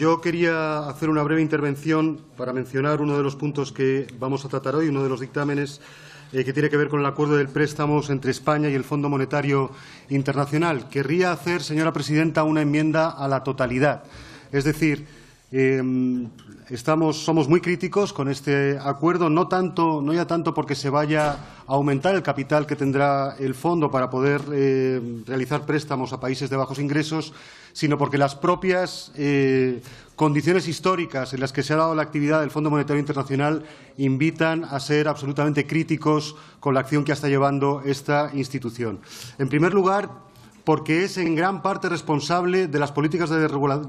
Yo quería hacer una breve intervención para mencionar uno de los puntos que vamos a tratar hoy, uno de los dictámenes eh, que tiene que ver con el acuerdo de préstamos entre España y el Fondo Monetario Internacional. Querría hacer, señora presidenta, una enmienda a la totalidad. Es decir, Em, somos muy críticos con este acuerdo, no, tanto, no ya tanto porque se vaya a aumentar el capital que tendrá el fondo para poder eh, realizar préstamos a países de bajos ingresos, sino porque las propias eh, condiciones históricas en las que se ha dado la actividad del Fondo Monetario Internacional invitan a ser absolutamente críticos con la acción que está llevando esta institución. En primer lugar, porque es en gran parte responsable de las políticas de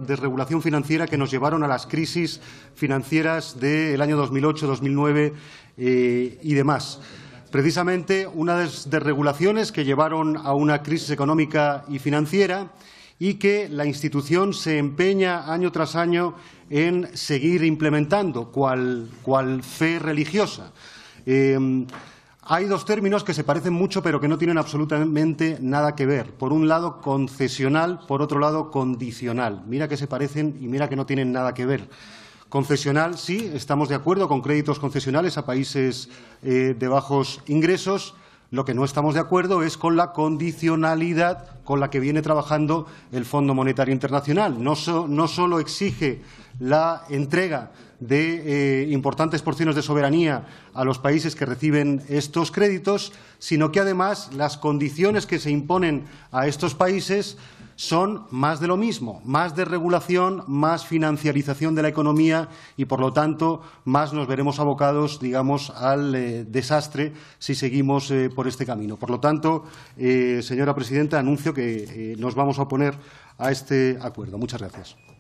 desregulación financiera que nos llevaron a las crisis financieras del año 2008, 2009 eh, y demás. Precisamente una las desregulaciones que llevaron a una crisis económica y financiera y que la institución se empeña año tras año en seguir implementando, cual, fe religiosa. Eh, hay dos términos que se parecen mucho pero que no tienen absolutamente nada que ver. Por un lado, concesional, por otro lado, condicional. Mira que se parecen y mira que no tienen nada que ver. Concesional, sí, estamos de acuerdo con créditos concesionales a países eh, de bajos ingresos lo que no estamos de acuerdo es con la condicionalidad con la que viene trabajando el Fondo Monetario Internacional. No, solo exige la entrega de eh, importantes porciones de soberanía a los países que reciben estos créditos, sino que además las condiciones que se imponen a estos países son más de lo mismo, más desregulación, más financiarización de la economía y, por lo tanto, más nos veremos abocados, digamos, al eh, desastre si seguimos eh, por este camino. Por lo tanto, eh, señora presidenta, anuncio que nos vamos a oponer a este acuerdo. Muchas gracias.